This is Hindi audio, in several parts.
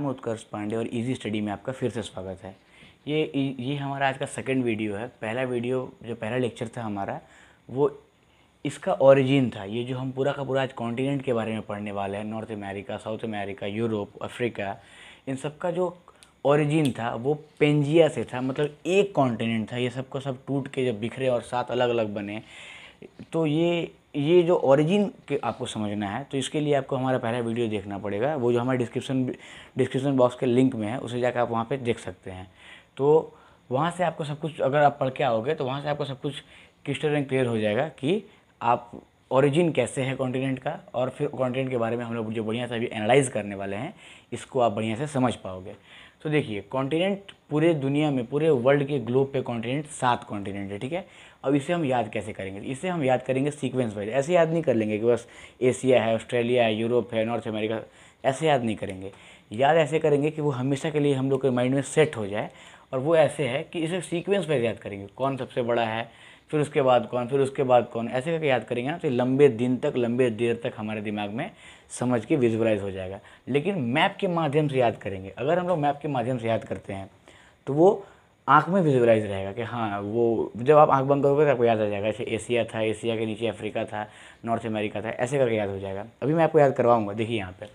मैं उत्कर्ष पांडे और इजी स्टडी में आपका फिर से स्वागत है ये ये हमारा आज का सेकंड वीडियो है पहला वीडियो जो पहला लेक्चर था हमारा वो इसका ओरिजिन था ये जो हम पूरा का पूरा आज कॉन्टिनेंट के बारे में पढ़ने वाले हैं North America South America Europe Africa इन सब का जो ओरिजिन था वो पेंजिया से था मतलब एक कॉन्टिनेंट था ये सबको सब टूट के जब बिखरे और सात अलग अलग बने तो ये ये जो ओरिजिन के आपको समझना है तो इसके लिए आपको हमारा पहला वीडियो देखना पड़ेगा वो जो हमारे डिस्क्रिप्शन डिस्क्रिप्शन बॉक्स के लिंक में है उसे जाकर आप वहाँ पर देख सकते हैं तो वहाँ से आपको सब कुछ अगर आप पढ़ के आओगे तो वहाँ से आपको सब कुछ क्रिस्टल एंड क्लियर हो जाएगा कि आप ओरिजिन कैसे है कॉन्टिनेंट का और फिर कॉन्टिनेंट के बारे में हम लोग जो बढ़िया से अभी एनालाइज करने वाले हैं इसको आप बढ़िया से समझ पाओगे तो देखिए कॉन्टिनेंट पूरे दुनिया में पूरे वर्ल्ड के ग्लोब पे कॉन्टिनेंट सात कॉन्टिनेंट है ठीक है अब इसे हम याद कैसे करेंगे इसे हम याद करेंगे सीक्वेंस वाइज ऐसे याद नहीं कर लेंगे कि बस एशिया है ऑस्ट्रेलिया है यूरोप है नॉर्थ अमेरिका ऐसे याद नहीं करेंगे याद ऐसे करेंगे कि वो हमेशा के लिए हम लोग के माइंड में सेट हो जाए और वो ऐसे है कि इसे सीक्वेंस वाइज याद करेंगे कौन सबसे बड़ा है फिर उसके बाद कौन फिर उसके बाद कौन ऐसे करके याद करेंगे ना तो लंबे दिन तक लंबे देर तक हमारे दिमाग में समझ के विजुअलाइज हो जाएगा लेकिन मैप के माध्यम से याद करेंगे अगर हम लोग मैप के माध्यम से याद करते हैं तो वो आँख में विजुअलाइज रहेगा कि हाँ वो जब आप आँख बंद करोगे तो आपको याद आ जाएगा ऐसे एशिया था एशिया के नीचे अफ्रीका था नॉर्थ अमेरिका था ऐसे करके याद हो जाएगा अभी मैं आपको याद करवाऊँगा देखिए यहाँ पर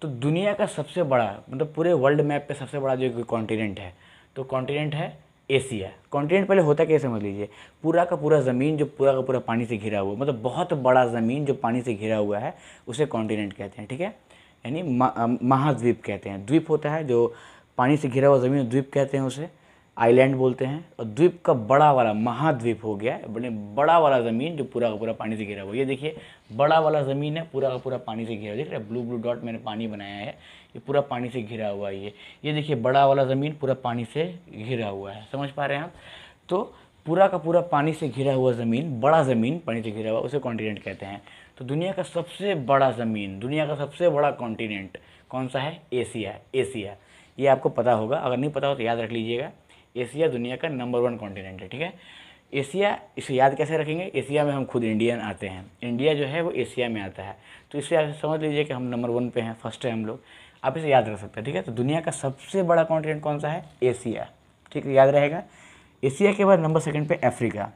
तो दुनिया का सबसे बड़ा मतलब पूरे वर्ल्ड मैप पर सबसे बड़ा जो कॉन्टिनेंट है तो कॉन्टिनेंट है एसी है कॉन्टिनेंट पहले होता क्या समझ लीजिए पूरा का पूरा ज़मीन जो पूरा का पूरा पानी से घिरा हुआ मतलब बहुत बड़ा ज़मीन जो पानी से घिरा हुआ है उसे कॉन्टिनेंट कहते हैं ठीक है यानी महाद्वीप कहते हैं द्वीप होता है जो पानी से घिरा हुआ ज़मीन द्वीप कहते हैं उसे आइलैंड बोलते हैं और द्वीप का बड़ा वाला महाद्वीप हो गया बने बड़ा वाला ज़मीन जो पूरा का पूरा पानी से घिरा हुआ ये देखिए बड़ा वाला ज़मीन है पूरा का पूरा पानी से घिरा देख रहे ब्लू ब्लू डॉट मैंने पानी बनाया है ये पूरा पानी से घिरा हुआ है ये ये देखिए बड़ा वाला ज़मीन पूरा पानी से घिरा हुआ है समझ पा रहे हैं आप तो पूरा का पूरा पानी से घिरा हुआ ज़मीन बड़ा ज़मीन पानी से घिरा हुआ उसे कॉन्टिनेंट कहते हैं तो दुनिया का सबसे बड़ा ज़मीन दुनिया का सबसे बड़ा कॉन्टिनेंट कौन सा है एशिया एशिया ये आपको पता होगा अगर नहीं पता हो तो याद रख लीजिएगा एशिया दुनिया का नंबर वन कॉन्टिनेंट है ठीक है एशिया इसे याद कैसे रखेंगे एशिया में हम खुद इंडियन आते हैं इंडिया जो है वो एशिया में आता है तो इससे आप समझ लीजिए कि हम नंबर वन पे हैं फर्स्ट है हम लोग आप इसे याद रख सकते हैं ठीक है तो दुनिया का सबसे बड़ा कॉन्टिनेंट कौन सा है एशिया ठीक है याद रहेगा एशिया के बाद नंबर सेकंड पे अफ्रीका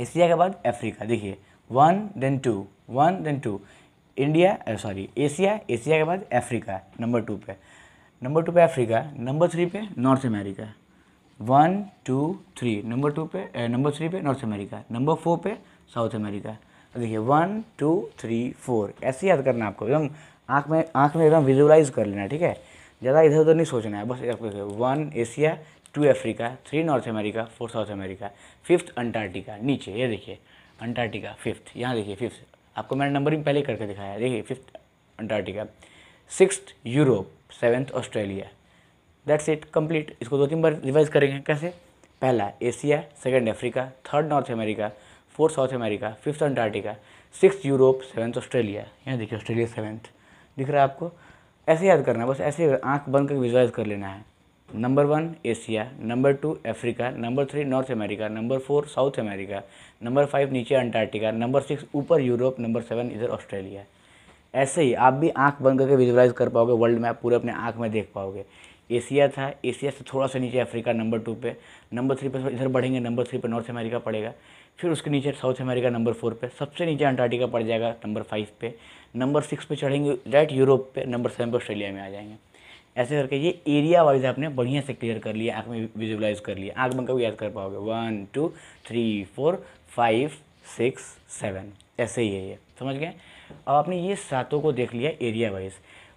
एशिया के बाद अफ्रीका देखिए one then two one then two India sorry Asia Asia के बाद अफ्रीका नंबर टू पे नंबर टू पे अफ्रीका नंबर थ्री पे North America one two three number two पे नंबर थ्री पे नॉर्थ अमेरिका नंबर फोर पे साउथ अमेरिका देखिए वन टू थ्री फोर ऐसे याद करना आपको एकदम आँख में आँख में एकदम विजुलाइज कर लेना ठीक है ज़्यादा इधर उधर नहीं सोचना है बस one Asia two Africa three North America four South America fifth Antarctica नीचे ये देखिए अंटार्कटिका फिफ्थ यहाँ देखिए फिफ्थ आपको मैंने नंबर भी पहले करके दिखाया है देखिए fifth Antarctica sixth Europe seventh Australia that's it complete इसको दो तीन बार रिवाइज करेंगे कैसे पहला Asia second Africa third North America fourth South America fifth Antarctica six Europe seventh Australia यहाँ देखिए ऑस्ट्रेलिया सेवन्थ दिख रहा है आपको ऐसे याद करना है बस ऐसे आंख बंद करके विजुलाइज कर लेना है number one Asia number two Africa number three North America number four South America number five नीचे अंटार्कटिका नंबर सिक्स ऊपर यूरोप नंबर सेवन इधर ऑस्ट्रेलिया ऐसे ही आप भी आँख बंद करके विजुलाइज कर पाओगे वर्ल्ड में आप पूरे अपने आँख में देख पाओगे एशिया था एशिया से थोड़ा सा नीचे अफ्रीका नंबर टू पे नंबर थ्री पे इधर बढ़ेंगे नंबर थ्री पे नॉर्थ अमेरिका पड़ेगा फिर उसके नीचे साउथ अमेरिका नंबर फोर पे सबसे नीचे अंटार्कटिका पड़ जाएगा नंबर फाइव पे नंबर सिक्स पे चढ़ेंगे डायरेक्ट यूरोप पे नंबर सेवन पे ऑस्ट्रेलिया में आ जाएंगे ऐसे करके ये एरिया वाइज आपने बढ़िया से क्लियर कर लिया आँख में विजुलाइज़ कर लिया आँख में कभी याद कर पाओगे one two three four five six seven ऐसे ही है ये समझ गए अब आपने ये सातों को देख लिया एरिया वाइज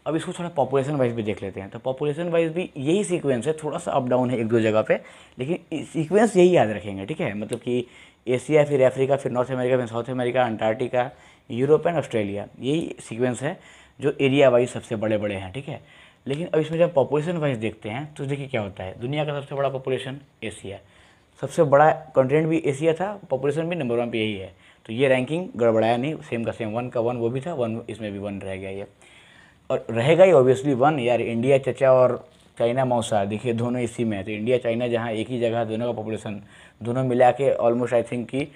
अब इसको थोड़ा पॉपुलेशन वाइज भी देख लेते हैं तो पॉपुलेशन वाइज भी यही सीक्वेंस है थोड़ा सा अप डाउन है एक दो जगह पे लेकिन सीक्वेंस यही याद रखेंगे ठीक है मतलब कि एशिया फिर अफ्रीका फिर नॉर्थ अमेरिका फिर South America Antarctica Europe and Australia यही सीक्वेंस है जो एरिया वाइज सबसे बड़े बड़े हैं ठीक है लेकिन अब इसमें जब पॉपुलेशन वाइज देखते हैं तो देखिए क्या होता है दुनिया का सबसे बड़ा पॉपुलेशन एशिया सबसे बड़ा कॉन्टिनेंट भी एशिया था पॉपुलेशन भी नंबर वन पे यही है तो ये रैंकिंग गड़बड़ाया नहीं सेम का सेम वन का वन वो भी था वन इसमें भी वन रह गया ये और रहेगा ही ऑब्वियसली वन यार इंडिया चचा और चाइना मौसा देखिए दोनों इसी में है तो इंडिया चाइना जहाँ एक ही जगह दोनों का पॉपुलेशन दोनों मिला के ऑलमोस्ट आई थिंक कि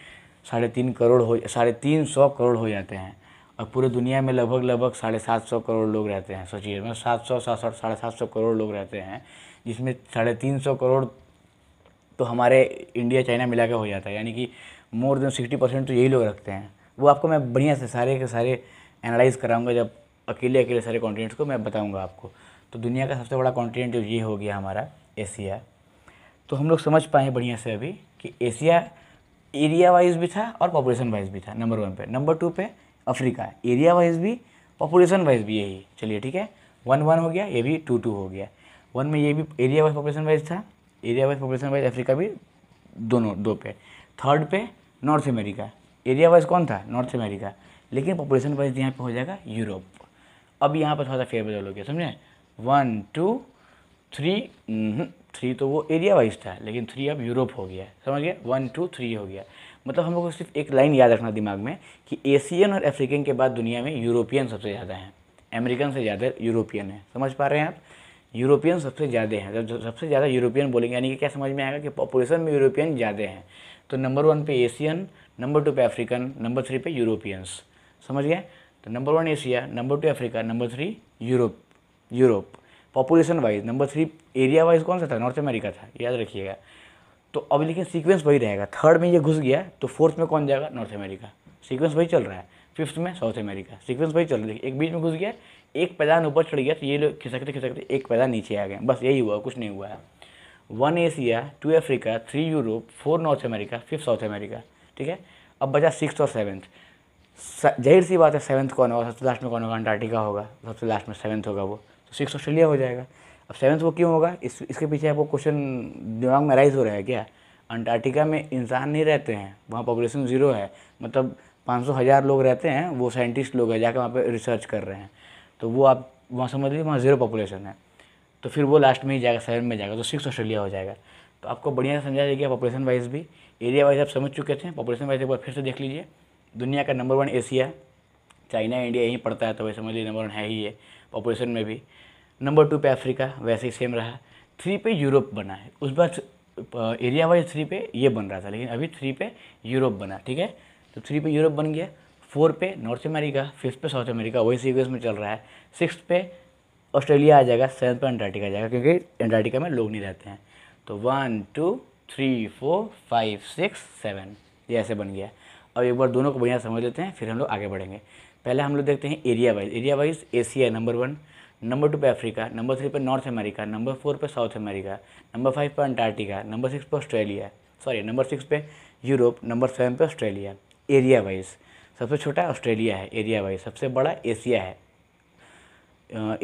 साढ़े तीन करोड़ हो साढ़े तीन सौ करोड़ हो जाते हैं और पूरे दुनिया में लगभग लगभग साढ़े सात सौ करोड़ लोग रहते हैं सोचिए मतलब सात सौ सात सौ साढ़े सात सौ करोड़ लोग रहते हैं जिसमें साढ़े तीन सौ करोड़ तो हमारे इंडिया चाइना मिला के हो जाता है यानी कि मोर देन सिक्सटी परसेंट तो यही लोग रखते हैं वो आपको मैं बढ़िया से सारे के सारे एनालाइज़ कराऊंगा जब अकेले अकेले सारे कॉन्टिनेंट्स को मैं बताऊंगा आपको तो दुनिया का सबसे बड़ा कॉन्टिनेंट जो ये हो गया हमारा एशिया तो हम लोग समझ पाए बढ़िया से अभी कि एशिया एरिया वाइज भी था और पॉपुलेशन वाइज भी था नंबर वन पे नंबर टू पे अफ्रीका एरिया वाइज भी पॉपुलेशन वाइज भी यही चलिए ठीक है वन वन हो गया ये भी टू टू हो गया वन में ये भी एरिया वाइज पॉपुलेशन वाइज था area wise population wise Africa भी दोनों दो पे थर्ड पे नॉर्थ अमेरिका एरिया वाइज कौन था नॉर्थ अमेरिका लेकिन पॉपुलेशन वाइज यहाँ पे हो जाएगा यूरोप अब यहाँ पर थोड़ा सा फेयर बदल हो गया समझे वन टू थ्री थ्री तो वो एरिया वाइज था लेकिन थ्री अब यूरोप हो गया है समझ गए वन टू थ्री हो गया मतलब हम लोग को सिर्फ एक लाइन याद रखना दिमाग में कि एशियन और अफ्रीकन के बाद दुनिया में यूरोपियन सबसे ज़्यादा हैं अमेरिकन से ज़्यादा यूरोपियन है समझ पा रहे हैं आप यूरोपियन सबसे ज़्यादा हैं जब सबसे ज़्यादा यूरोपियन बोलेंगे यानी कि क्या समझ में आएगा कि पॉपुलेशन में यूरोपियन ज़्यादा हैं तो नंबर वन पे एशियन नंबर टू पे अफ्रीकन नंबर थ्री पे यूरोपियंस समझ गए तो number one Asia number two Africa number three Europe Europe population wise number three area wise कौन सा था नॉर्थ अमेरिका था याद रखिएगा तो अब लेकिन सीक्वेंस वही रहेगा थर्ड में ये घुस गया तो फोर्थ में कौन जाएगा नॉर्थ अमेरिका सीक्वेंस वही चल रहा है फिफ्थ में साउथ अमेरिका सीक्वेंस वही चल रही है एक बीच में घुस गया एक पैदान ऊपर चढ़ गया तो ये लोग खिसकते खिसकते एक पैदान नीचे आ गए बस यही हुआ कुछ नहीं हुआ है one Asia two Africa three Europe four North America fifth South America ठीक है अब बचा सिक्स और सेवन्थ जाहिर सी बात है सेवन्थ कौन होगा सबसे लास्ट में कौन होगा अंटार्कटिका होगा सबसे लास्ट में सेवन्थ होगा वो तो सिक्स ऑस्ट्रेलिया हो जाएगा अब सेवन्थ वो क्यों होगा इस इसके पीछे आपको क्वेश्चन दिमाग में राइज हो रहा है क्या अंटार्कटिका में इंसान नहीं रहते हैं वहाँ पॉपुलेशन ज़ीरो है मतलब पाँच सौ हज़ार लोग रहते हैं वो साइंटिस्ट लोग हैं जाकर वहाँ पर रिसर्च कर रहे हैं तो वो आप वहाँ समझ लीजिए वहाँ ज़ीरो पॉपुलेशन है तो फिर वो लास्ट में ही जाएगा सेवन में जाएगा तो सिक्स ऑस्ट्रेलिया हो जाएगा तो आपको बढ़िया से समझा जाएगा पॉपुलेशन वाइज भी एरिया वाइज आप समझ चुके थे पॉपुलेशन वाइज एक बार फिर से देख लीजिए दुनिया का number one Asia China India यहीं पड़ता है तो वही समझ लीजिए नंबर वन है ही है ऑपरेशन में भी नंबर टू पे अफ्रीका वैसे ही सेम रहा थ्री पे यूरोप बना है उस बार एरिया वाइज थ्री पे ये बन रहा था लेकिन अभी थ्री पे यूरोप बना ठीक है तो थ्री पे यूरोप बन गया फोर पे नॉर्थ अमेरिका फिफ्थ पे साउथ अमेरिका वही सीक्वेंस में चल रहा है सिक्स पे ऑस्ट्रेलिया आ जाएगा सेवन पे अंटार्कटिका आ जाएगा क्योंकि अंटार्कटिका में लोग नहीं रहते हैं तो one two three four five six seven ये ऐसे बन गया अब एक बार दोनों को बढ़िया समझ लेते हैं फिर हम लोग आगे बढ़ेंगे पहले हम लोग देखते हैं area wise area wise Asia number one number two पे अफ्रीका नंबर थ्री पे नॉर्थ अमेरिका नंबर फोर पे साउथ अमेरिका नंबर फाइव पे अंटार्कटिका नंबर सिक्स पे ऑस्ट्रेलिया सॉरी नंबर सिक्स पे यूरोप नंबर सेवन पे ऑस्ट्रेलिया एरिया वाइज सबसे छोटा ऑस्ट्रेलिया है एरिया वाइज सबसे बड़ा एशिया है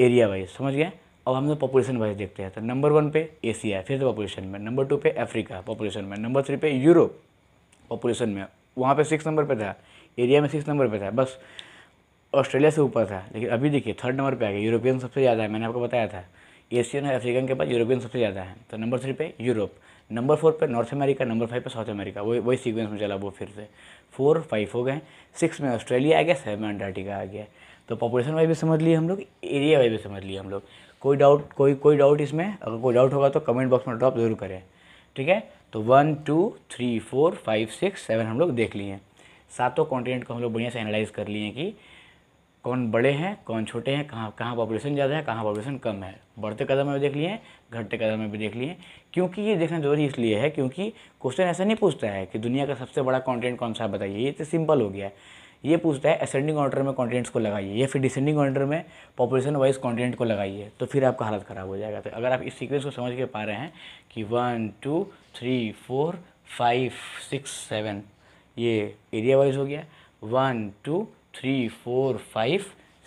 एरिया वाइज समझ गए अब हम लोग पॉपुलेशन वाइज देखते हैं तो नंबर वन पे एशिया फिर से पॉपुलेशन में नंबर टू पे अफ्रीका पॉपुलेशन में नंबर थ्री पे यूरोप पॉपुलेशन में वहाँ पे सिक्स नंबर पे था एरिया में सिक्स नंबर पे था बस ऑस्ट्रेलिया से ऊपर था लेकिन अभी देखिए थर्ड नंबर पे आ गया यूरोपियन सबसे ज़्यादा है मैंने आपको बताया था एशियन और अफ्रीकन के पास यूरोपियन सबसे ज़्यादा है तो नंबर थ्री पे यूरोप नंबर फोर पे नॉर्थ अमेरिका नंबर फाइव पे साउथ अमेरिका वही वही सीक्वेंस में चला वो फिर से फोर फाइव हो गए सिक्स में ऑस्ट्रेलिया आ गया सेवन में अंटार्टिका आ गया तो पॉपुलेशन वाइज भी समझ लिए हम लोग एरिया वाइज भी समझ लिए हम लोग कोई डाउट कोई कोई डाउट इसमें अगर कोई डाउट होगा तो कमेंट बॉक्स में ड्रॉप जरूर करें ठीक है तो one two three four five six seven हम लोग देख लिए सातों कॉन्टिनेंट को हम लोग बढ़िया से एनालाइज कर लिए कि कौन बड़े हैं कौन छोटे हैं कहाँ कहाँ पॉपुलेशन ज़्यादा है कहाँ पॉपुलेशन कम है बढ़ते कदम में भी देख लिए हैं घटते कदम में भी देख लिए क्योंकि ये देखना जरूरी इसलिए है क्योंकि क्वेश्चन ऐसा नहीं पूछता है कि दुनिया का सबसे बड़ा कॉन्टेंट कौन सा है बताइए ये तो सिंपल हो गया है ये पूछता है असेंडिंग ऑर्डर में कॉन्टेंट्स को लगाइए या फिर डिसेंडिंग ऑर्डर में पॉपुलेशन वाइज कॉन्टेंट को लगाइए तो फिर आपका हालत ख़राब हो जाएगा तो अगर आप इस सीक्वेंस को समझ के पा रहे हैं कि one two three four five six seven ये एरिया वाइज हो गया one two three four five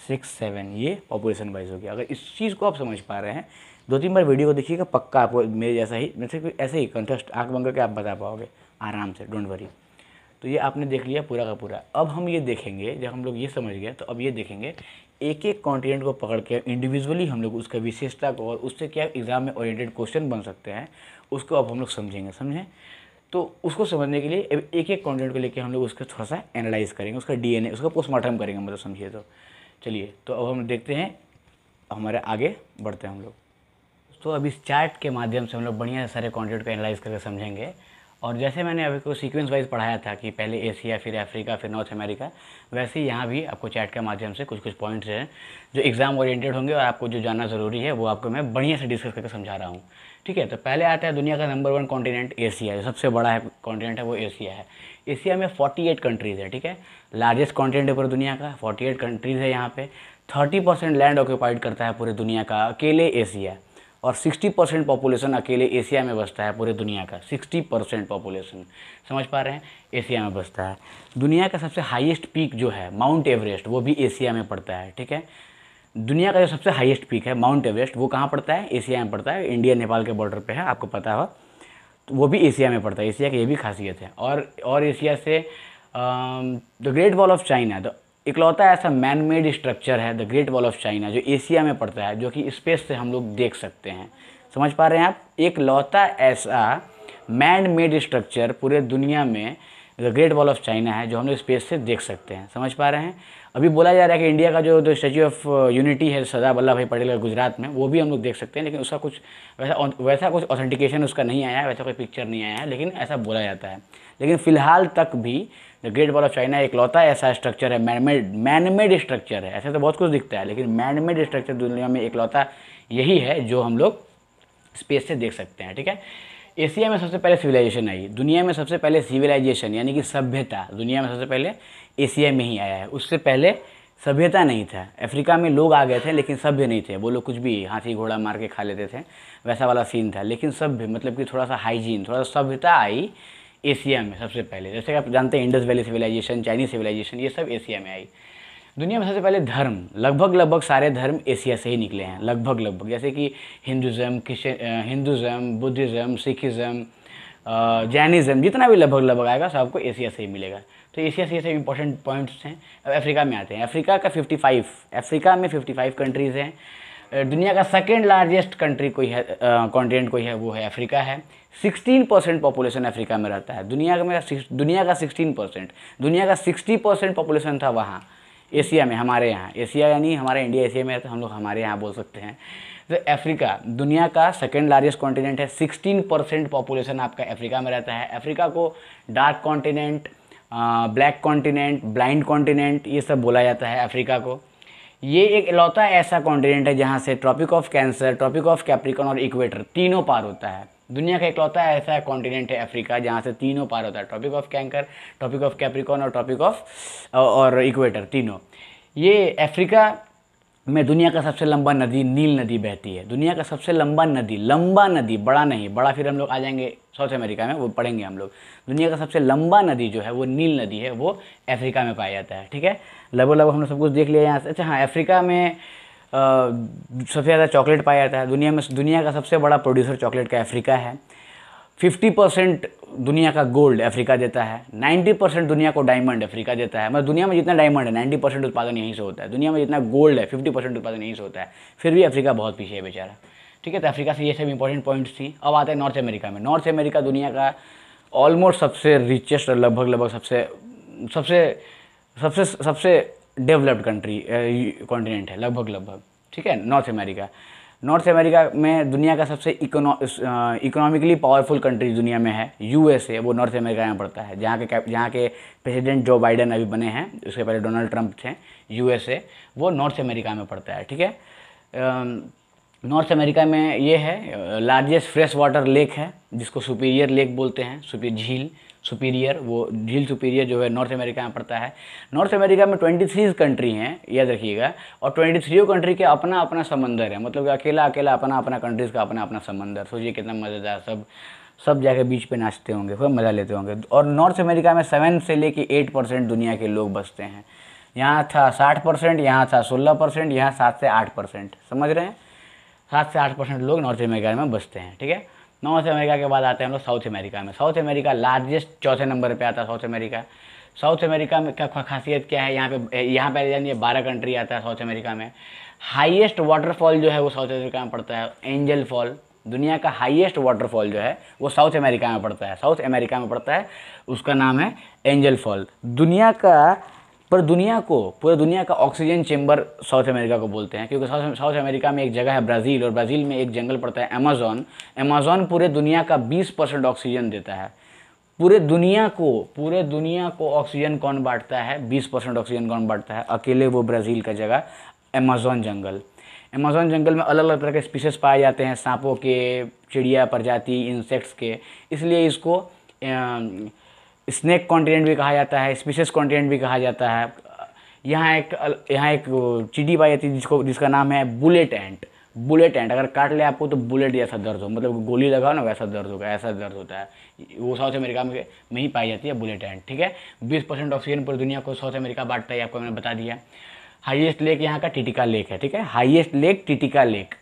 six seven ये पॉपुलेशन वाइज हो गया अगर इस चीज़ को आप समझ पा रहे हैं दो तीन बार वीडियो को देखिएगा पक्का आपको मेरे जैसा ही मेरे से ऐसे ही कंटेस्ट आँख बन करके आप बता पाओगे आराम से डोंट वरी तो ये आपने देख लिया पूरा का पूरा अब हम ये देखेंगे जब हम लोग ये समझ गए तो अब ये देखेंगे एक एक कॉन्टिनेंट को पकड़ के इंडिविजुअली हम लोग उसका विशेषता को और उससे क्या एग्ज़ाम में ओरिएंटेड क्वेश्चन बन सकते हैं उसको अब हम लोग समझेंगे समझें तो उसको समझने के लिए एक एक कॉन्टेंट को लेकर हम लोग उसका थोड़ा सा एनालाइज करेंगे उसका डी उसका पोस्टमार्टम करेंगे मतलब समझिए तो चलिए तो अब हम देखते हैं हमारे आगे बढ़ते हैं हम लोग तो अब इस चार्ट के माध्यम से हम लोग बढ़िया सारे कॉन्टेंट को एनालाइज करके समझेंगे और जैसे मैंने अभी को सीक्वेंस वाइज पढ़ाया था कि पहले एशिया फिर अफ्रीका फिर नॉर्थ अमेरिका वैसे ही यहाँ भी आपको चैट के माध्यम से कुछ कुछ पॉइंट्स हैं जो एग्ज़ाम ओरिएंटेड होंगे और आपको जो जानना ज़रूरी है वो आपको मैं बढ़िया से डिस्कस करके समझा रहा हूँ ठीक है तो पहले आता है दुनिया का नंबर वन कॉन्टिनेंट एशिया जो सबसे बड़ा है कॉन्टिनेंट है वो एशिया है एशिया में 48 कंट्रीज़ है ठीक है लार्जेस्ट कॉन्टिनेंट है पूरे दुनिया का 48 कंट्रीज़ है यहाँ पे 30 परसेंट लैंड ऑक्यूपाइड करता है पूरे दुनिया का अकेले एशिया और 60 परसेंट पॉपुलेशन अकेले एशिया में बसता है पूरे दुनिया का 60 परसेंट पॉपुलेशन समझ पा रहे हैं एशिया में बसता है दुनिया का सबसे हाइएस्ट पीक जो है माउंट एवरेस्ट वो भी एशिया में पड़ता है ठीक है दुनिया का जो सबसे हाईएस्ट पीक है माउंट एवरेस्ट वो कहाँ पड़ता है एशिया में पड़ता है इंडिया नेपाल के बॉर्डर पे है आपको पता हो तो वो भी एशिया में पड़ता है एशिया की ये भी खासियत है और और एशिया से the great wall of China तो इकलौता ऐसा मैन मेड स्ट्रक्चर है the great wall of China जो एशिया में पड़ता है जो कि स्पेस से हम लोग देख सकते हैं समझ पा रहे हैं आप एक लौता ऐसा मैन मेड स्ट्रक्चर पूरे दुनिया में the great wall of China है जो हम लोग स्पेस से देख सकते हैं समझ पा रहे हैं अभी बोला जा रहा है कि इंडिया का जो तो स्टैचू ऑफ यूनिटी है सरदार वल्लभ भाई पटेल गुजरात में वो भी हम लोग देख सकते हैं लेकिन उसका कुछ वैसा वैसा कुछ ऑथेंटिकेशन उसका नहीं आया है वैसा कोई पिक्चर नहीं आया है लेकिन ऐसा बोला जाता है लेकिन फिलहाल तक भी the great wall of China एक लौता ऐसा स्ट्रक्चर है मैनमेड मैनमेड स्ट्रक्चर है ऐसे तो बहुत कुछ दिखता है लेकिन मैनमेड स्ट्रक्चर दुनिया में एक लौता यही है जो हम लोग स्पेस से देख सकते हैं ठीक है एशिया में सबसे पहले सिविलाइजेशन आई दुनिया में सबसे पहले सिविलाइजेशन यानी कि सभ्यता दुनिया में सबसे पहले एशिया में ही आया है उससे पहले सभ्यता नहीं था अफ्रीका में लोग आ गए थे लेकिन सभ्य नहीं थे वो लोग कुछ भी हाथी घोड़ा मार के खा लेते थे वैसा वाला सीन था लेकिन सभ्य मतलब कि थोड़ा सा हाइजीन थोड़ा सा सभ्यता आई एशिया में सबसे पहले जैसे आप जानते हैं Indus valley civilization Chinese civilization ये सब एशिया में आई दुनिया में सबसे पहले धर्म लगभग लगभग सारे धर्म एशिया से ही निकले हैं लगभग लगभग जैसे कि Hinduism Hinduism Buddhism Sikhism Jainism जितना भी लगभग लगभग आएगा सब आपको एशिया से ही मिलेगा तो एशिया से ये सब इंपॉर्टेंट पॉइंट्स हैं अब अफ्रीका में आते हैं अफ्रीका का 55 अफ्रीका में 55 कंट्रीज़ हैं दुनिया का सेकेंड लार्जेस्ट कंट्री कोई है कॉन्टिनेंट कोई है वो है अफ्रीका है 16 परसेंट पॉपुलेशन अफ्रीका में रहता है दुनिया का मेरा दुनिया का 16 परसेंट दुनिया का 60 परसेंट पॉपुलेशन था वहाँ एशिया में हमारे यहाँ एशिया यानी हमारे इंडिया एशिया में तो हम लोग हमारे यहाँ बोल सकते हैं तो अफ्रीका दुनिया का सेकेंड लार्जेस्ट कॉन्टिनेंट है 16 परसेंट पॉपुलेशन आपका अफ्रीका में रहता है अफ्रीका को dark continent black continent blind continent ये सब बोला जाता है अफ्रीका को ये एक इलौता ऐसा कॉन्टिनेंट है जहाँ से tropic of cancer tropic of capricorn और इक्वेटर तीनों पार होता है दुनिया का इकलौता ऐसा कॉन्टिनेंट है अफ्रीका जहाँ से तीनों पार होता है tropic of cancer tropic of capricorn और ट्रॉपिक ऑफ और इक्वेटर तीनों ये अफ्रीका में दुनिया का सबसे लंबा नदी नील नदी बहती है दुनिया का सबसे लंबा नदी लंबा नदी बड़ा नहीं बड़ा फिर हम लोग आ जाएंगे साउथ अमेरिका में वो पढ़ेंगे हम लोग दुनिया का सबसे लंबा नदी जो है वो नील नदी है वो अफ्रीका में पाया जाता है ठीक है लगभग लगभग हमने सब कुछ देख लिया यहाँ से अच्छा हाँ अफ्रीका में सबसे ज़्यादा चॉकलेट पाया जाता है दुनिया में दुनिया का सबसे बड़ा प्रोड्यूसर चॉकलेट का अफ्रीका है 50 परसेंट दुनिया का गोल्ड अफ्रीका देता है 90 परसेंट दुनिया को डायमंड अफ्रीका देता है मतलब दुनिया में जितना डायमंड है 90 परसेंट उत्पादन यहीं से होता है दुनिया में जितना गोल्ड है 50 परसेंट उत्पादन यहीं से होता है फिर भी अफ्रीका बहुत पीछे है बेचारा ठीक है तो अफ्रीका से ये सब इंपॉर्टेंट पॉइंट्स थी अब आते हैं नॉर्थ अमेरिका में नॉर्थ अमेरिका दुनिया का ऑलमोस्ट सबसे रिचेस्ट लगभग लगभग सबसे सबसे सबसे सबसे डेवलप्ड कंट्री कॉन्टिनेंट है लगभग लगभग ठीक है नॉर्थ अमेरिका नॉर्थ अमेरिका में दुनिया का सबसे इकोनॉमिकली पावरफुल कंट्री दुनिया में है यूएसए वो नॉर्थ अमेरिका में पड़ता है जहाँ के जहाँ के प्रेसिडेंट जो बाइडन अभी बने हैं उसके पहले डोनाल्ड ट्रंप थे यूएसए वो नॉर्थ अमेरिका में पड़ता है ठीक है नॉर्थ अमेरिका में ये है लार्जेस्ट फ्रेश वाटर लेक है जिसको सुपीरियर लेक बोलते हैं सुपीर झील सुपीरियर वो झील सुपीरियर जो है नॉर्थ अमेरिका में पड़ता है नॉर्थ अमेरिका में ट्वेंटी थ्री कंट्री हैं याद रखिएगा और ट्वेंटी थ्री कंट्री के अपना अपना समंदर है मतलब अकेला अकेला अपना अपना कंट्रीज़ का अपना अपना समंदर सोचिए कितना मज़ेदार सब सब जाके बीच पे नाचते होंगे खूब मज़ा लेते होंगे और नॉर्थ अमेरिका में सेवन से लेके एट परसेंट दुनिया के लोग बसते हैं यहाँ था साठ परसेंट यहाँ था सोलह परसेंट यहाँ सात से आठ परसेंट समझ रहे हैं सात से आठ परसेंट लोग नॉर्थ अमेरिका में बसते हैं ठीक है नॉर्थ अमेरिका के बाद आते हैं हम लोग साउथ अमेरिका में साउथ अमेरिका लार्जेस्ट चौथे नंबर पर आता है साउथ अमेरिका साउथ अमेरिका में का खासियत क्या है यहाँ पे यहाँ पे जानिए बारह कंट्री आता है साउथ अमेरिका में हाईएस्ट वाटरफॉल जो है वो साउथ अमेरिका में पड़ता है एंजल फॉल दुनिया का हाईएस्ट वाटरफॉल जो है वो साउथ अमेरिका में पड़ता है साउथ अमेरिका में पड़ता है उसका नाम है एंजल फॉल दुनिया का पर दुनिया को पूरे दुनिया का ऑक्सीजन चेंबर साउथ अमेरिका को बोलते हैं क्योंकि साउथ साउथ अमेरिका में एक जगह है ब्राज़ील और ब्राज़ील में एक जंगल पड़ता है अमेज़ोन अमेज़ोन पूरे दुनिया का 20 परसेंट ऑक्सीजन देता है पूरे दुनिया को पूरे दुनिया को ऑक्सीजन कौन बांटता है 20 परसेंट ऑक्सीजन कौन बांटता है अकेले वो ब्राज़ील का जगह अमेज़ोन जंगल अमेज़ोन जंगल में अलग अलग तरह के स्पीसीज पाए जाते हैं सांपों के चिड़िया प्रजाति इंसेक्ट्स के इसलिए इसको स्नैक कॉन्टिनेंट भी कहा जाता है स्पीशस कॉन्टिनेंट भी कहा जाता है यहाँ एक यहाँ एक चिटी पाई जाती है जिसको जिसका नाम है बुलेट एंट बुलेट एंट अगर काट ले आपको तो बुलेट जैसा दर्द हो मतलब गोली लगाओ ना वैसा दर्द होगा ऐसा दर्द होता है वो साउथ अमेरिका में में ही पाई जाती है बुलेट एंड ठीक है बीस परसेंट ऑक्सीजन पूरी दुनिया को साउथ अमेरिका बांटता है आपको मैंने बता दिया हाइएस्ट लेक यहाँ का टिटिका लेक है ठीक है highest lake Titicaca lake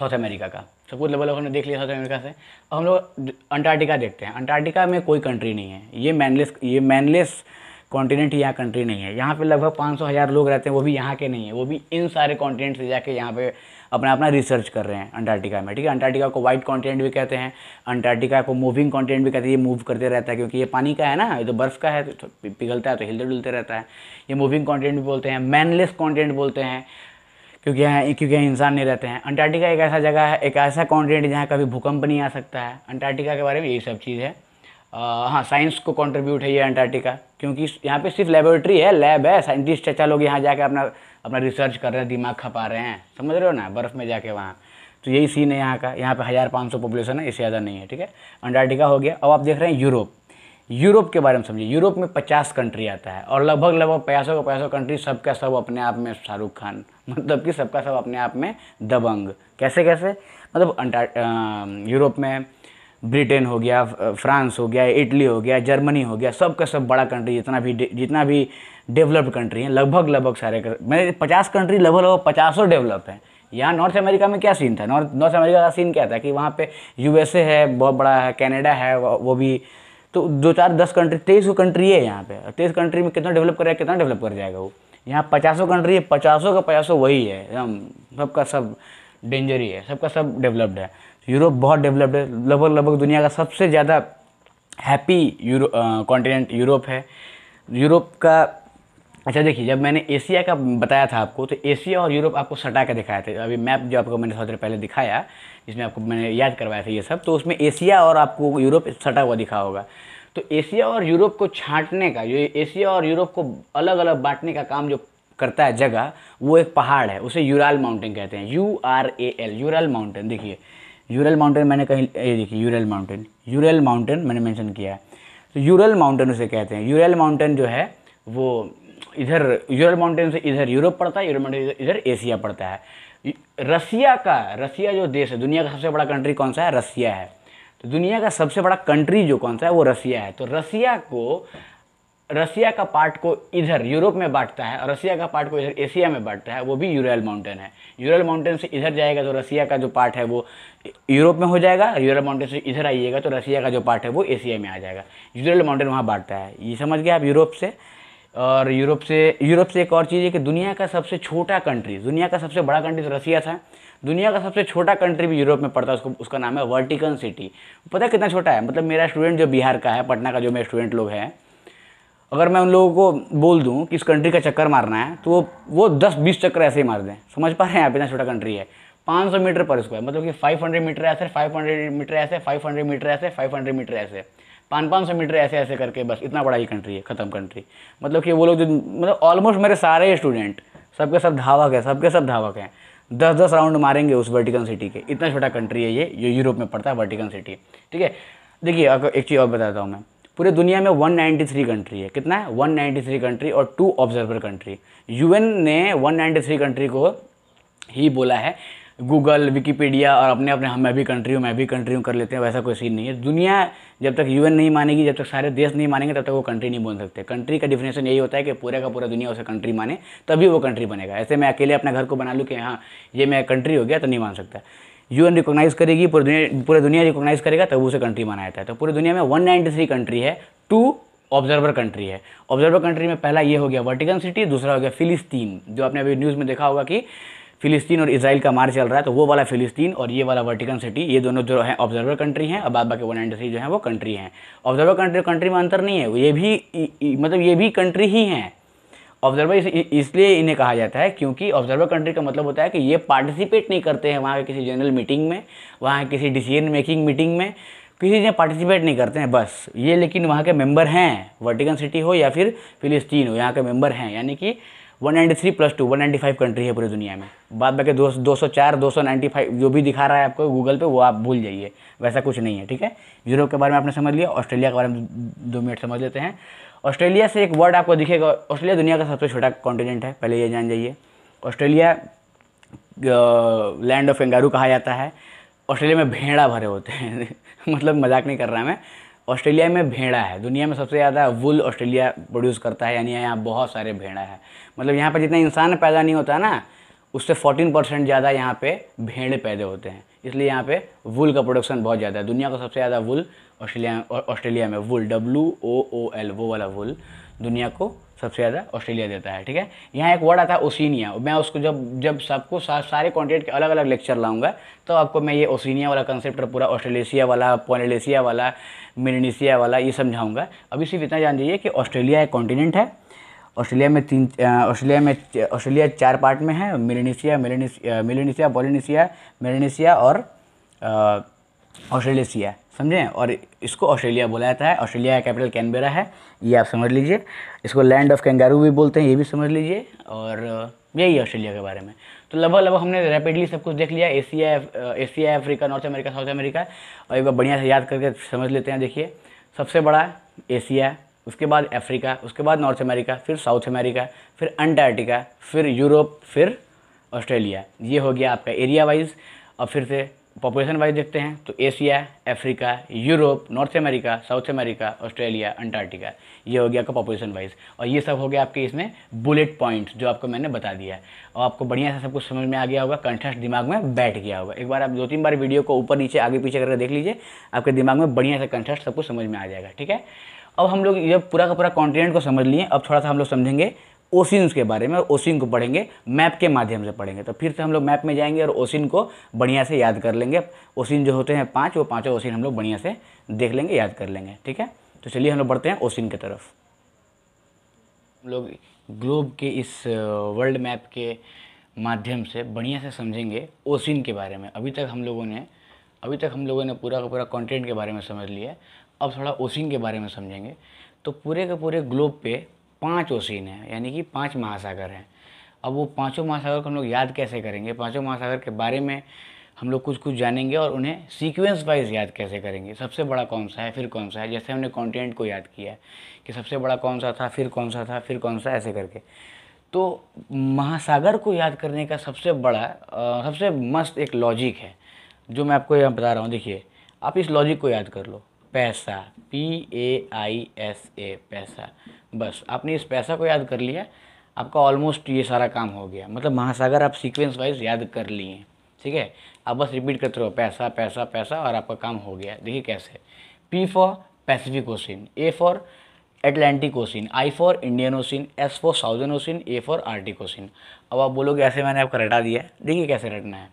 South America का सब कुछ लगभग देख लिया साउथ अमेरिका से अब हम लोग अंटार्कटिका देखते हैं अंटार्कटिका में कोई कंट्री नहीं है ये मैनलेस ये मैनलेस कॉन्टिनेंट यहाँ कंट्री नहीं है यहाँ पे लगभग पाँच सौ हज़ार लोग रहते हैं वो भी यहाँ के नहीं है वो भी इन सारे कॉन्टिनेंट से जाके यहाँ पे अपना अपना रिसर्च कर रहे हैं अंटार्कटिका में ठीक है अंटार्कटिका को वाइट कॉन्टिनेंट भी कहते हैं अंटार्कटिका को मूविंग कॉन्टिनेंट भी कहते हैं ये मूव करते रहता है क्योंकि ये पानी का है ना ये तो बर्फ़ का है तो पिघलता है तो हिलते डुलते रहता है ये मूविंग कॉन्टिनेंट भी बोलते हैं मैनलेस कॉन्टिनेंट बोलते हैं क्योंकि यहाँ क्योंकि यहाँ इंसान नहीं रहते हैं अंटार्कटिका एक ऐसा जगह है एक ऐसा कॉन्टिनेंट जहाँ कभी भूकंप नहीं आ सकता है अंटार्कटिका के बारे में यही सब चीज़ है आ, हाँ साइंस को कंट्रीब्यूट है ये अंटार्कटिका क्योंकि यहाँ पे सिर्फ लेबोरेटरी है लैब है साइंटिस्ट चाचा लोग यहाँ जाके अपना अपना रिसर्च कर रहे हैं दिमाग खपा रहे हैं समझ रहे हो ना बर्फ़ में जाके वहाँ तो यही सीन है यहाँ का यहाँ पर हज़ार पाँच सौ पॉपुलेशन है इससे ज़्यादा नहीं है ठीक है अंटार्कटिका हो गया अब आप देख रहे हैं यूरोप यूरोप के बारे में समझिए यूरोप में पचास कंट्री आता है और लगभग लगभग पचासों का पैसों कंट्री सबका सब अपने आप में शाहरुख खान मतलब कि सबका सब अपने आप में दबंग कैसे कैसे मतलब यूरोप में ब्रिटेन हो गया फ्रांस हो गया इटली हो गया जर्मनी हो गया सबका सब बड़ा कंट्री जितना भी जितना भी डेवलप्ड कंट्री हैं लगभग लगभग सारे मैंने पचास कंट्री लगभग लगभग पचासों डेवलप हैं यहाँ नॉर्थ अमेरिका में क्या सीन था नॉर्थ नॉर्थ अमेरिका का सीन क्या था कि वहाँ पे यूएसए है बहुत बड़ा है कैनेडा है वो भी तो दो चार दस कंट्री तेईस कंट्री है यहाँ पे तेईस कंट्री में कितना डेवलप करेगा कितना डेवलप कर जाएगा वो यहाँ पचासों कंट्री है पचासों का पचासों वही है एकदम सबका सब डेंजर ही है सबका सब डेवलप्ड है यूरोप बहुत डेवलप्ड है लगभग लगभग दुनिया का सबसे ज़्यादा हैप्पी यूरो कॉन्टिनेंट यूरोप है यूरोप का अच्छा देखिए जब मैंने एशिया का बताया था आपको तो एशिया और यूरोप आपको सटा के दिखाया था अभी मैप जो आपको मैंने थोड़ी देर पहले दिखाया जिसमें आपको मैंने याद करवाया था ये सब तो उसमें एशिया और आपको यूरोप सटा हुआ दिखा होगा तो एशिया और यूरोप को छांटने का ये एशिया और यूरोप को अलग अलग बांटने का काम जो करता है जगह वो एक पहाड़ है उसे यूराल माउंटेन कहते हैं U R A L Ural mountain देखिए यूरल माउंटेन मैंने कहीं ये देखिए यूरल माउंटेन यूरल माउंटेन मैंने मेंशन किया है तो यूरल माउंटेन उसे कहते हैं यूरल माउंटेन जो है वो इधर यूरल माउंटेन से इधर यूरोप पड़ता है यूरल माउंटेन इधर एशिया पड़ता है रसिया का रसिया जो देश है दुनिया का सबसे बड़ा कंट्री कौन सा है रसिया है तो दुनिया का सबसे बड़ा कंट्री जो कौन सा है वो रसिया है तो रसिया को रसिया का पार्ट को इधर यूरोप में बांटता है और रसिया का पार्ट को इधर एशिया में बांटता है वो भी यूरल माउंटेन है यूरल माउंटेन से इधर जाएगा तो रसिया का जो पार्ट है वो यूरोप में हो जाएगा यूरल माउंटेन से इधर आइएगा तो रसिया का जो पार्ट है वो एशिया में आ जाएगा यूरल माउंटेन वहाँ बांटता है ये समझ गया आप यूरोप से और यूरोप से यूरोप से एक और चीज़ है कि दुनिया का सबसे छोटा कंट्री दुनिया का सबसे बड़ा कंट्री तो रसिया था दुनिया का सबसे छोटा कंट्री भी यूरोप में पड़ता है उसको उसका नाम है वर्टिकन सिटी पता है कितना छोटा है मतलब मेरा स्टूडेंट जो बिहार का है पटना का जो मेरे स्टूडेंट लोग हैं अगर मैं उन लोगों को बोल दूँ कि इस कंट्री का चक्कर मारना है तो वो वो दस बीस चक्कर ऐसे ही मार दें समझ पा रहे हैं आप इतना छोटा कंट्री है 500 मीटर पर स्क्वायर मतलब कि 500 मीटर ऐसे 500 मीटर ऐसे 500 मीटर ऐसे 500 मीटर ऐसे पाँच पाँच सौ मीटर ऐसे ऐसे करके बस इतना बड़ा ही कंट्री है ख़त्म कंट्री मतलब कि वो लोग जो मतलब ऑलमोस्ट मेरे सारे स्टूडेंट सबके सब धावक हैं सबके सब धावक हैं दस दस राउंड मारेंगे उस वर्टिकन सिटी के इतना छोटा कंट्री है ये जो यूरोप में पड़ता है वर्टिकन सिटी ठीक है देखिए एक चीज़ और बताता हूँ मैं पूरे दुनिया में 193 कंट्री है कितना है 193 कंट्री और टू ऑब्जर्वर कंट्री यूएन ने 193 कंट्री को ही बोला है गूगल विकीपीडिया और अपने अपने हम हाँ, मैं भी कंट्री हूँ मैं भी कंट्री हूँ कर लेते हैं वैसा कोई सीन नहीं है दुनिया जब तक यूएन नहीं मानेगी जब तक सारे देश नहीं मानेंगे तब तक वो कंट्री नहीं बोल सकते कंट्री का डिफिनेशन यही होता है कि पूरे का पूरा दुनिया उसे कंट्री माने तभी वो कंट्री बनेगा ऐसे मैं अकेले अपने घर को बना लूँ कि हाँ ये मैं कंट्री हो गया तो नहीं मान सकता यू एन रिकोगनाइज़ करेगी पूरी दुनिया पूरी दुनिया रिकोगनाइज करेगा तब उसे कंट्री माना जाता है तो पूरी दुनिया में वन नाइनटी थ्री कंट्री है टू ऑब्जर्वर कंट्री है ऑब्जर्वर कंट्री में पहला ये हो गया वर्टिकन सिटी दूसरा हो गया फिलिस्तीन जो आपने अभी न्यूज़ में देखा होगा कि फिलिस्तीन और इसराइल का मार चल रहा है तो वो वाला फिलिस्तीन और ये वाला वर्टिकन सिटी ये दोनों जो है ऑब्जर्वर कंट्री हैं और बाद बाकी वन एंड थ्री जो है वो कंट्री हैं ऑब्जर्वर कंट्री कंट्री में अंतर नहीं है ये भी मतलब ये भी कंट्री ही हैं ऑब्जर्वर इसलिए इन्हें कहा जाता है क्योंकि ऑब्जर्वर कंट्री का मतलब होता है कि ये पार्टिसिपेट नहीं करते हैं वहाँ के किसी जनरल मीटिंग में वहाँ किसी डिसीजन मेकिंग मीटिंग में किसी में पार्टिसिपेट नहीं करते हैं बस ये लेकिन वहाँ के मेंबर हैं वर्टिकन सिटी हो या फिर फिलिस्तीन हो यहाँ के मेंबर हैं यानी कि 193 प्लस टू वन कंट्री है पूरी दुनिया में बाद बाकी दो दो सौ चार दो सौ नाइन्टी फाइव जो भी दिखा रहा है आपको गूगल पे वो आप भूल जाइए वैसा कुछ नहीं है ठीक है यूरोप के बारे में आपने समझ लिया ऑस्ट्रेलिया के बारे में दो मिनट समझ लेते हैं ऑस्ट्रेलिया से एक वर्ड आपको दिखेगा ऑस्ट्रेलिया दुनिया का सबसे छोटा कॉन्टिनेंट है पहले ये जान जाइए ऑस्ट्रेलिया लैंड ऑफ एंगारू कहा जाता है ऑस्ट्रेलिया में भेड़ा भरे होते हैं मतलब मजाक नहीं कर रहा मैं ऑस्ट्रेलिया में भेड़ा है दुनिया में सबसे ज़्यादा वुल ऑस्ट्रेलिया प्रोड्यूस करता है यानी यहाँ बहुत सारे भेड़ा है मतलब यहाँ पर जितना इंसान पैदा नहीं होता ना उससे 14 परसेंट ज़्यादा यहाँ पे भेड़ पैदा होते हैं इसलिए यहाँ पे वुल का प्रोडक्शन बहुत ज़्यादा है दुनिया का सबसे ज़्यादा वुल ऑस्ट्रेलिया ऑस्ट्रेलिया में वुल डब्ल्यू ओ ओ एल वो वाला वुल दुनिया को सबसे ज़्यादा ऑस्ट्रेलिया देता है ठीक है यहाँ एक वर्ड आता है ओसिनिया मैं उसको जब जब सबको सा, सारे कॉन्टिनेंट के अलग अलग लेक्चर लाऊंगा तो आपको मैं ये ओसिनिया वाला कंसेप्ट और पूरा ऑस्ट्रेलेशिया वाला पोलेशिया वाला मिनिशिया वाला ये समझाऊंगा अभी सिर्फ इतना जान जाइए कि ऑस्ट्रेलिया एक कॉन्टिनेंट है ऑस्ट्रेलिया में तीन ऑस्ट्रेलिया में ऑस्ट्रेलिया चार पार्ट में है मिलेनीशिया मिलेनीशिया पोलिनीशिया मिलेनीशिया और है समझें और इसको ऑस्ट्रेलिया बोला जाता है ऑस्ट्रेलिया का कैपिटल कैनबेरा है ये आप समझ लीजिए इसको लैंड ऑफ कैंगारू भी बोलते हैं ये भी समझ लीजिए और यही ऑस्ट्रेलिया के बारे में तो लगभग लगभग हमने रैपिडली सब कुछ देख लिया Asia Asia Africa North America South America और एक बार बढ़िया से याद करके समझ लेते हैं देखिए सबसे बड़ा एशिया उसके बाद अफ्रीका उसके बाद नॉर्थ अमेरिका फिर साउथ अमेरिका फिर अंटार्कटिका फिर यूरोप फिर ऑस्ट्रेलिया ये हो गया आपका एरिया वाइज और फिर से पॉपुलेशन वाइज देखते हैं तो Asia Africa Europe North America South America Australia Antarctica ये हो गया आपका पॉपुलेशन वाइज और ये सब हो गया आपके इसमें बुलेट पॉइंट्स जो आपको मैंने बता दिया है और आपको बढ़िया से सब कुछ समझ में आ गया होगा कंठस्थ दिमाग में बैठ गया होगा एक बार आप दो तीन बार वीडियो को ऊपर नीचे आगे पीछे करके देख लीजिए आपके दिमाग में बढ़िया से कंठस्थ सब कुछ समझ में आ जाएगा ठीक है अब हम लोग जब पूरा का पूरा कॉन्टिनेंट को समझ लिए अब थोड़ा सा हम लोग समझेंगे ओसिन के बारे में ओसिन को पढ़ेंगे मैप के माध्यम से पढ़ेंगे तो फिर से हम लोग मैप में जाएंगे और ओसिन को बढ़िया से याद कर लेंगे ओसिन जो होते हैं पाँच वो पाँचों ओसिन हम लोग बढ़िया से देख लेंगे याद कर लेंगे ठीक है तो चलिए हम लोग बढ़ते हैं ओसिन की तरफ हम लोग ग्लोब के इस वर्ल्ड मैप के माध्यम से बढ़िया से समझेंगे ओसिन के बारे में अभी तक हम लोगों ने अभी तक हम लोगों ने पूरा का पूरा कंटेंट के बारे में समझ लिया है अब थोड़ा ओसिन के बारे में समझेंगे तो पूरे के पूरे ग्लोब पे पांच ओसिन हैं यानी कि पांच महासागर हैं अब वो पांचों महासागर को हम लोग याद कैसे करेंगे पांचों महासागर के बारे में हम लोग कुछ कुछ जानेंगे और उन्हें सीक्वेंस वाइज याद कैसे करेंगे सबसे बड़ा कौन सा है फिर कौन सा है जैसे हमने कॉन्टिनेंट को याद किया कि सबसे बड़ा कौन सा था फिर कौन सा था फिर कौन सा ऐसे करके तो महासागर को याद करने का सबसे बड़ा आ, सबसे मस्त एक लॉजिक है जो मैं आपको यहाँ बता रहा हूँ देखिए आप इस लॉजिक को याद कर लो पैसा पी ए आई एस ए पैसा बस आपने इस पैसा को याद कर लिया आपका ऑलमोस्ट ये सारा काम हो गया मतलब महासागर आप सीक्वेंस वाइज याद कर लिए ठीक है आप बस रिपीट करते रहो पैसा पैसा पैसा और आपका काम हो गया देखिए कैसे P for Pacific ocean A for Atlantic ocean I for Indian ocean S for Southern ocean A for Arctic ocean अब आप बोलोगे ऐसे मैंने आपका रटा दिया देखिए कैसे रटना है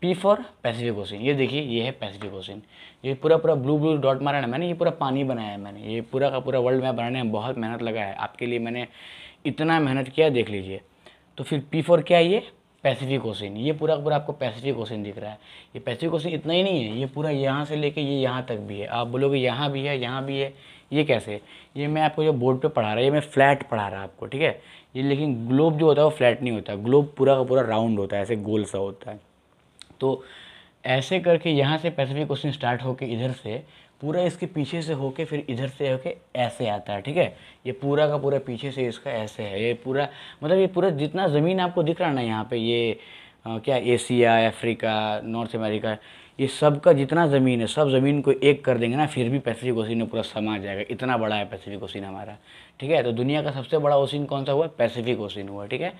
पी फॉर पैसिफिक ओशन ये देखिए ये है पैसिफिक ओशन ये पूरा पूरा ब्लू ब्लू डॉट मारा ना मैंने ये पूरा पानी बनाया है मैंने ये पूरा का पूरा वर्ल्ड मैप बनाने में बहुत मेहनत लगा है आपके लिए मैंने इतना मेहनत किया देख लीजिए तो फिर पी फॉर क्या है ये पैसिफिक ओशन ये पूरा पूरा आपको पैसिफिक ओशन दिख रहा है ये पैसिफिक ओशन इतना ही नहीं है ये पूरा यहाँ से लेके ये यहाँ तक भी है आप बोलोगे यहाँ भी है यहाँ भी है ये कैसे ये मैं आपको जो बोर्ड पे पढ़ा रहा है ये मैं फ्लैट पढ़ा रहा आपको ठीक है ये लेकिन ग्लोब जो होता है वो फ्लैट नहीं होता ग्लोब पूरा का पूरा राउंड होता है ऐसे गोल सा होता है तो ऐसे करके यहाँ से पैसिफिक क्वेश्चन स्टार्ट होके इधर से पूरा इसके पीछे से होके फिर इधर से होके ऐसे आता है ठीक है ये पूरा का पूरा पीछे से इसका ऐसे है ये पूरा मतलब ये पूरा जितना ज़मीन आपको दिख रहा है ना यहाँ पे ये आ, क्या एशिया अफ्रीका नॉर्थ अमेरिका ये सब का जितना ज़मीन है सब ज़मीन को एक कर देंगे ना फिर भी पैसिफिक ओसिन में पूरा समा जाएगा इतना बड़ा है पैसिफिक ओसिन हमारा ठीक है तो दुनिया का सबसे बड़ा ओसिन कौन सा हुआ पैसिफिक ओसिन हुआ ठीक है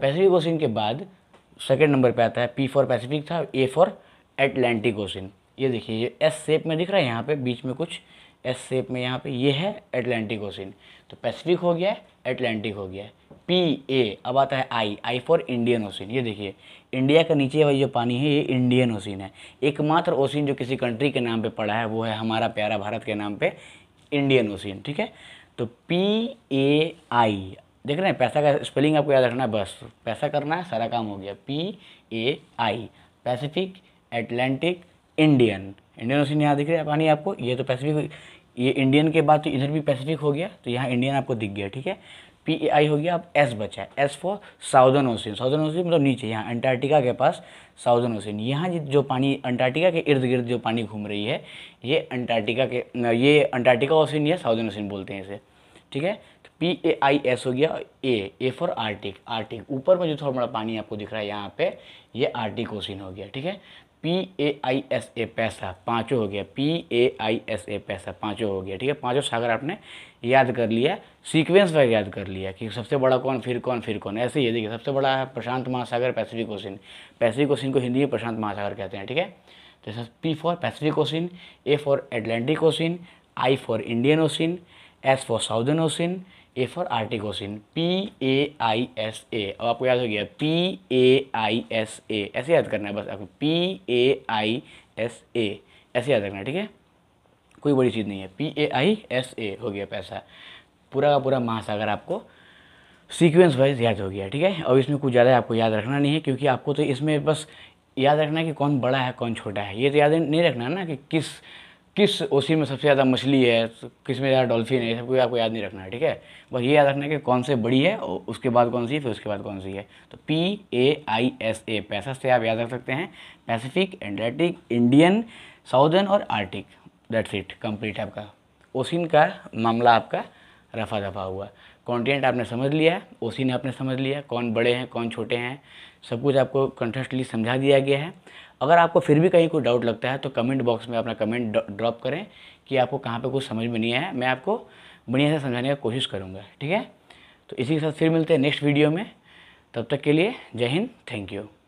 पैसिफिक ओसिन के बाद सेकेंड नंबर पे आता है पी फॉर पैसिफिक था ए फॉर एटलांटिक ओशन ये देखिए ये एस सेप में दिख रहा है यहाँ पे बीच में कुछ एस सेप में यहाँ पे ये है एटलांटिक ओशन तो पैसिफिक हो गया है एटलांटिक हो गया है पी ए अब आता है I I for Indian ocean ये देखिए इंडिया का नीचे वाली जो पानी है ये इंडियन ओशन है एकमात्र ओशन जो किसी कंट्री के नाम पर पड़ा है वो है हमारा प्यारा भारत के नाम पर इंडियन ओशन ठीक है तो पी ए आई देख रहे हैं पैसा का स्पेलिंग आपको याद रखना है बस पैसा करना है सारा काम हो गया P A I Pacific Atlantic Indian Indian ocean यहाँ दिख रहा है पानी आपको ये तो पैसिफिक ये इंडियन के बाद तो इधर भी पैसिफिक हो गया तो यहाँ इंडियन आपको दिख गया ठीक है पी ए आई हो गया अब एस बचा है S for Southern ocean Southern ocean मतलब नीचे यहाँ अंटार्कटिका के पास साउदर्न ओशन यहाँ जो पानी अंटार्कटिका के इर्द गिर्द जो पानी घूम रही है ये अंटार्कटिका के ये अंटार्कटिका ओशन या साउदर्न ओशियन बोलते हैं इसे ठीक है तो पी ए आई एस हो गया A A for Arctic Arctic ऊपर में जो थोड़ा बड़ा पानी आपको दिख रहा है यहाँ पे ये आर्टिक ओसिन हो गया ठीक है पी ए आई एस ए पैसा पाँचों हो गया पी ए आई एस ए पैसा पाँचों हो गया ठीक है पाँचों सागर आपने याद कर लिया सीक्वेंस वगैरह याद कर लिया कि सबसे बड़ा कौन फिर कौन फिर कौन ऐसे ही देखिए सबसे बड़ा है प्रशांत महासागर पैसिफिक ओसिन पैसिफिक ओसिन को हिंदी में प्रशांत महासागर कहते हैं ठीक है तो P for Pacific ocean A for Atlantic ocean I for Indian ocean S for Southern ocean A for Arctic ocean P A I S A अब आपको याद हो गया पी ए आई एस ए ऐसे याद करना है बस आपको पी ए आई एस ए ऐसे याद रखना है ठीक है कोई बड़ी चीज़ नहीं है पी ए आई एस ए हो गया पैसा पूरा का पूरा महासागर आपको सीक्वेंस वाइज याद हो गया ठीक है और इसमें कुछ ज़्यादा आपको याद रखना नहीं है क्योंकि आपको तो इसमें बस याद रखना है कि कौन बड़ा है कौन छोटा है ये तो याद नहीं रखना है ना कि किस किस ओसी में सबसे ज़्यादा मछली है किस में ज़्यादा डॉल्फिन है सब कुछ आपको याद नहीं रखना है ठीक है बस ये याद रखना है कि कौन से बड़ी है और उसके बाद कौन सी फिर उसके बाद कौन सी है तो पी ए आई एस ए पैसा से आप याद रख सकते हैं पैसिफिक एंटलाटिक इंडियन साउदर्न और आर्टिक दैट्स इट कंप्लीट है आपका ओसिन का मामला आपका रफा दफा हुआ कॉन्टिनेंट आपने समझ लिया ओसिन आपने समझ लिया कौन बड़े हैं कौन छोटे हैं सब कुछ आपको कंटेस्टली समझा दिया गया है अगर आपको फिर भी कहीं कोई डाउट लगता है तो कमेंट बॉक्स में अपना कमेंट ड्रॉप करें कि आपको कहाँ पे कुछ समझ में नहीं आया मैं आपको बढ़िया से समझाने का कोशिश करूँगा ठीक है तो इसी के साथ फिर मिलते हैं नेक्स्ट वीडियो में तब तक के लिए जय हिंद थैंक यू